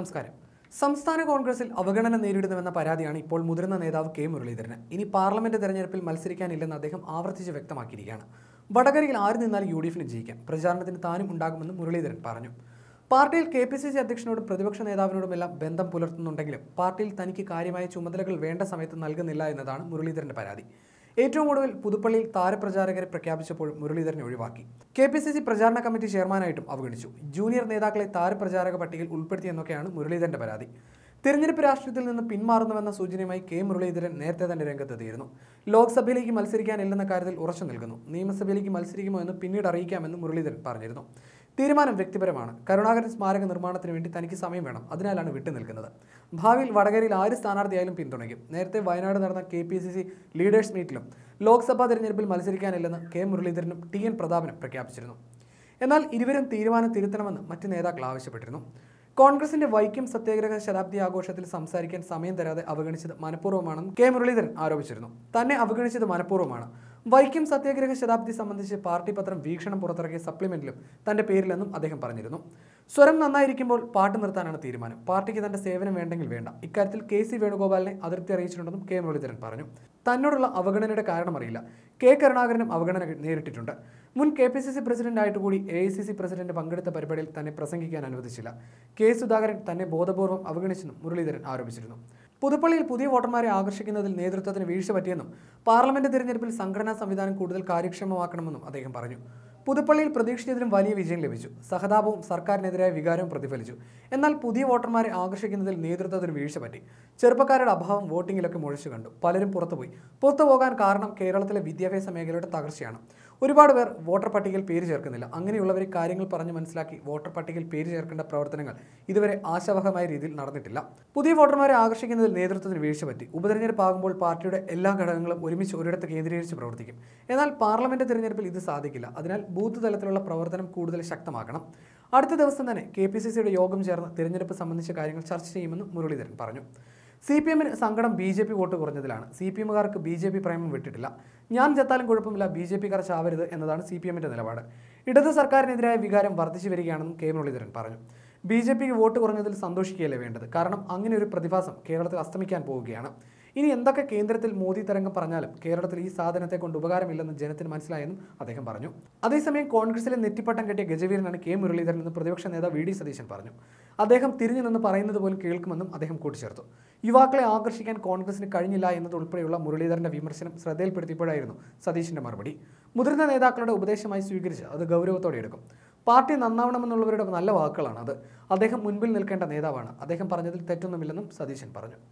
നമസ്കാരം സംസ്ഥാന കോൺഗ്രസിൽ അവഗണന നേരിടുന്നുവെന്ന പരാതിയാണ് ഇപ്പോൾ മുതിർന്ന നേതാവ് കെ മുരളീധരന് ഇനി പാർലമെന്റ് തെരഞ്ഞെടുപ്പിൽ മത്സരിക്കാനില്ലെന്ന് അദ്ദേഹം ആവർത്തിച്ച് വ്യക്തമാക്കിയിരിക്കുകയാണ് വടകരയിൽ ആര് നിന്നാലും യു ഡി എഫിന് ജയിക്കാം പ്രചാരണത്തിന് താനും ഉണ്ടാകുമെന്ന് മുരളീധരൻ പറഞ്ഞു പാർട്ടിയിൽ കെ പി സി സി അധ്യക്ഷനോടും പ്രതിപക്ഷ നേതാവിനോടുമെല്ലാം ബന്ധം പുലർത്തുന്നുണ്ടെങ്കിലും പാർട്ടിയിൽ തനിക്ക് കാര്യമായ ചുമതലകൾ വേണ്ട സമയത്ത് നൽകുന്നില്ല എന്നതാണ് മുരളീധരന്റെ പരാതി ഏറ്റവും കൂടുതൽ പുതുപ്പള്ളിയിൽ താരപ്രചാരകരെ പ്രഖ്യാപിച്ചപ്പോൾ മുരളീധരനെ ഒഴിവാക്കി കെ പി സി സി പ്രചാരണ കമ്മിറ്റി ചെയർമാനായിട്ടും അവഗണിച്ചു ജൂനിയർ നേതാക്കളെ താരപ്രചാരക പട്ടികയിൽ ഉൾപ്പെടുത്തിയെന്നൊക്കെയാണ് മുരളീധരന്റെ പരാതി തിരഞ്ഞെടുപ്പ് രാഷ്ട്രീയത്തിൽ നിന്ന് പിന്മാറുന്നുവെന്ന സൂചനയുമായി കെ മുരളീധരൻ നേരത്തെ തന്നെ രംഗത്തെത്തിയിരുന്നു ലോക്സഭയിലേക്ക് മത്സരിക്കാനില്ലെന്ന കാര്യത്തിൽ ഉറച്ചു നൽകുന്നു നിയമസഭയിലേക്ക് മത്സരിക്കുമോ എന്ന് പിന്നീട് അറിയിക്കാമെന്ന് മുരളീധരൻ പറഞ്ഞിരുന്നു തീരുമാനം വ്യക്തിപരമാണ് കരുണാകരൻ സ്മാരക നിർമ്മാണത്തിന് വേണ്ടി തനിക്ക് സമയം വേണം അതിനാലാണ് വിട്ടുനിൽക്കുന്നത് ഭാവിയിൽ വടകരയിൽ ആര് സ്ഥാനാർത്ഥിയായാലും പിന്തുണയ്ക്കും നേരത്തെ വയനാട് നടന്ന K P C C leaders മീറ്റിലും ലോക്സഭാ തെരഞ്ഞെടുപ്പിൽ മത്സരിക്കാനില്ലെന്ന് കെ മുരളീധരനും ടി എൻ പ്രതാപനും പ്രഖ്യാപിച്ചിരുന്നു എന്നാൽ ഇരുവരും തീരുമാനം തിരുത്തണമെന്ന് മറ്റ് നേതാക്കൾ ആവശ്യപ്പെട്ടിരുന്നു കോൺഗ്രസിന്റെ വൈക്കം സത്യാഗ്രഹ ശതാബ്ദി ആഘോഷത്തിൽ സംസാരിക്കാൻ സമയം തരാതെ അവഗണിച്ചത് മനഃപൂർവ്വമാണെന്ന് കെ മുരളീധരൻ ആരോപിച്ചിരുന്നു തന്നെ അവഗണിച്ചത് മനഃപൂർവ്വമാണ് വൈക്കം സത്യാഗ്രഹ ശതാബ്ദി സംബന്ധിച്ച് പാർട്ടി പത്രം വീക്ഷണം പുറത്തിറക്കിയ സപ്ലിമെന്റിലും തന്റെ പേരിലെന്നും അദ്ദേഹം പറഞ്ഞിരുന്നു സ്വരം നന്നായിരിക്കുമ്പോൾ പാട്ട് നിർത്താനാണ് തീരുമാനം പാർട്ടിക്ക് തന്റെ സേവനം വേണ്ടെങ്കിൽ വേണ്ട ഇക്കാര്യത്തിൽ കെ സി വേണുഗോപാലിനെ അതിർത്തി അറിയിച്ചിട്ടുണ്ടെന്നും കെ മുരളീധരൻ പറഞ്ഞു തന്നോടുള്ള അവഗണനയുടെ കാരണമറിയില്ല കെ കരുണാകരനും അവഗണന നേരിട്ടിട്ടുണ്ട് മുൻ കെ പി സി സി പ്രസിഡന്റായിട്ട് കൂടി A I C C president പങ്കെടുത്ത പരിപാടിയിൽ തന്നെ പ്രസംഗിക്കാൻ അനുവദിച്ചില്ല കെ സുധാകരൻ തന്നെ ബോധപൂർവം അവഗണിച്ചെന്നും മുരളീധരൻ ആരോപിച്ചിരുന്നു പുതുപ്പള്ളിയിൽ പുതിയ വോട്ടർമാരെ ആകർഷിക്കുന്നതിൽ നേതൃത്വത്തിന് വീഴ്ച പറ്റിയെന്നും പാർലമെന്റ് തിരഞ്ഞെടുപ്പിൽ സംഘടനാ സംവിധാനം കൂടുതൽ കാര്യക്ഷമമാക്കണമെന്നും അദ്ദേഹം പറഞ്ഞു പുതുപ്പള്ളിയിൽ പ്രതീക്ഷിച്ചതിലും വലിയ വിജയം ലഭിച്ചു സഹതാപവും സർക്കാരിനെതിരായ വികാരവും പ്രതിഫലിച്ചു എന്നാൽ പുതിയ വോട്ടർമാരെ ആകർഷിക്കുന്നതിൽ നേതൃത്വത്തിന് വീഴ്ച പറ്റി ചെറുപ്പക്കാരുടെ അഭാവം വോട്ടിങ്ങിലൊക്കെ മുഴച്ചു കണ്ടു പലരും പുറത്തുപോയി പുറത്തുപോകാൻ കാരണം കേരളത്തിലെ വിദ്യാഭ്യാസ മേഖലയുടെ തകർച്ചയാണ് ഒരുപാട് പേർ വോട്ടർ പട്ടികയിൽ പേര് ചേർക്കുന്നില്ല അങ്ങനെയുള്ളവരെ കാര്യങ്ങൾ പറഞ്ഞ് മനസ്സിലാക്കി വോട്ടർ പട്ടികയിൽ പേര് ചേർക്കേണ്ട പ്രവർത്തനങ്ങൾ ഇതുവരെ ആശാവഹമായ രീതിയിൽ നടന്നിട്ടില്ല പുതിയ വോട്ടർമാരെ ആകർഷിക്കുന്നതിൽ നേതൃത്വത്തിന് വീഴ്ച പറ്റി ഉപതെരഞ്ഞെടുപ്പ് ആകുമ്പോൾ പാർട്ടിയുടെ എല്ലാ ഘടകങ്ങളും ഒരുമിച്ച് ഒരിടത്ത് കേന്ദ്രീകരിച്ച് പ്രവർത്തിക്കും എന്നാൽ പാർലമെന്റ് തിരഞ്ഞെടുപ്പിൽ ഇത് സാധിക്കില്ല അതിനാൽ ബൂത്ത് തലത്തിലുള്ള പ്രവർത്തനം കൂടുതൽ ശക്തമാക്കണം അടുത്ത ദിവസം തന്നെ കെ പി സി സിയുടെ യോഗം ചേർന്ന് തിരഞ്ഞെടുപ്പ് സംബന്ധിച്ച കാര്യങ്ങൾ ചർച്ച ചെയ്യുമെന്ന് മുരളീധരൻ പറഞ്ഞു സി പി എമ്മിന് സങ്കടം ബി ജെ പി വോട്ട് കുറഞ്ഞതിലാണ് സി പി എമ്മുകാർക്ക് ബി ജെ പി പ്രേമം വിട്ടിട്ടില്ല ഞാൻ ചത്താലും കുഴപ്പമില്ല ബി ജെ പിക്കാർ ചാവരുത് എന്നതാണ് സി പി എമ്മിൻ്റെ നിലപാട് ഇടത് സർക്കാരിനെതിരായ വികാരം വർദ്ധിച്ചു വരികയാണെന്നും കെ മുരളീധരൻ പറഞ്ഞു ബി ജെ പിക്ക് വോട്ട് കുറഞ്ഞതിൽ സന്തോഷിക്കുകയല്ലേ വേണ്ടത് കാരണം അങ്ങനെ ഒരു പ്രതിഭാസം കേരളത്തിൽ അസ്തമിക്കാൻ പോവുകയാണ് ഇനി എന്തൊക്കെ കേന്ദ്രത്തിൽ മോദി തരംഗം പറഞ്ഞാലും കേരളത്തിൽ ഈ സാധനത്തെ കൊണ്ട് ഉപകാരമില്ലെന്ന് ജനത്തിന് മനസ്സിലായെന്നും അദ്ദേഹം പറഞ്ഞു അതേസമയം കോൺഗ്രസിലെ നെറ്റിപ്പട്ടം കെട്ടിയ ഗജവീരനാണ് കെ മുരളീധരൻ എന്ന് പ്രതിപക്ഷ നേതാവ് വി ഡി സതീശൻ പറഞ്ഞു അദ്ദേഹം തിരിഞ്ഞു നിന്ന് പറയുന്നത് പോലും കേൾക്കുമെന്നും അദ്ദേഹം കൂട്ടിച്ചേർത്തു യുവാക്കളെ ആകർഷിക്കാൻ കോൺഗ്രസിന് കഴിഞ്ഞില്ല എന്നതുൾപ്പെടെയുള്ള മുരളീധരന്റെ വിമർശനം ശ്രദ്ധയിൽപ്പെടുത്തിയപ്പോഴായിരുന്നു സതീശിന്റെ മറുപടി മുതിർന്ന നേതാക്കളുടെ ഉപദേശമായി സ്വീകരിച്ച് അത് ഗൗരവത്തോടെ എടുക്കും പാർട്ടി നന്നാവണമെന്നുള്ളവരുടെ നല്ല വാക്കുകളാണ് അത് അദ്ദേഹം മുൻപിൽ നിൽക്കേണ്ട നേതാവാണ് അദ്ദേഹം പറഞ്ഞതിൽ തെറ്റൊന്നുമില്ലെന്നും സതീശൻ പറഞ്ഞു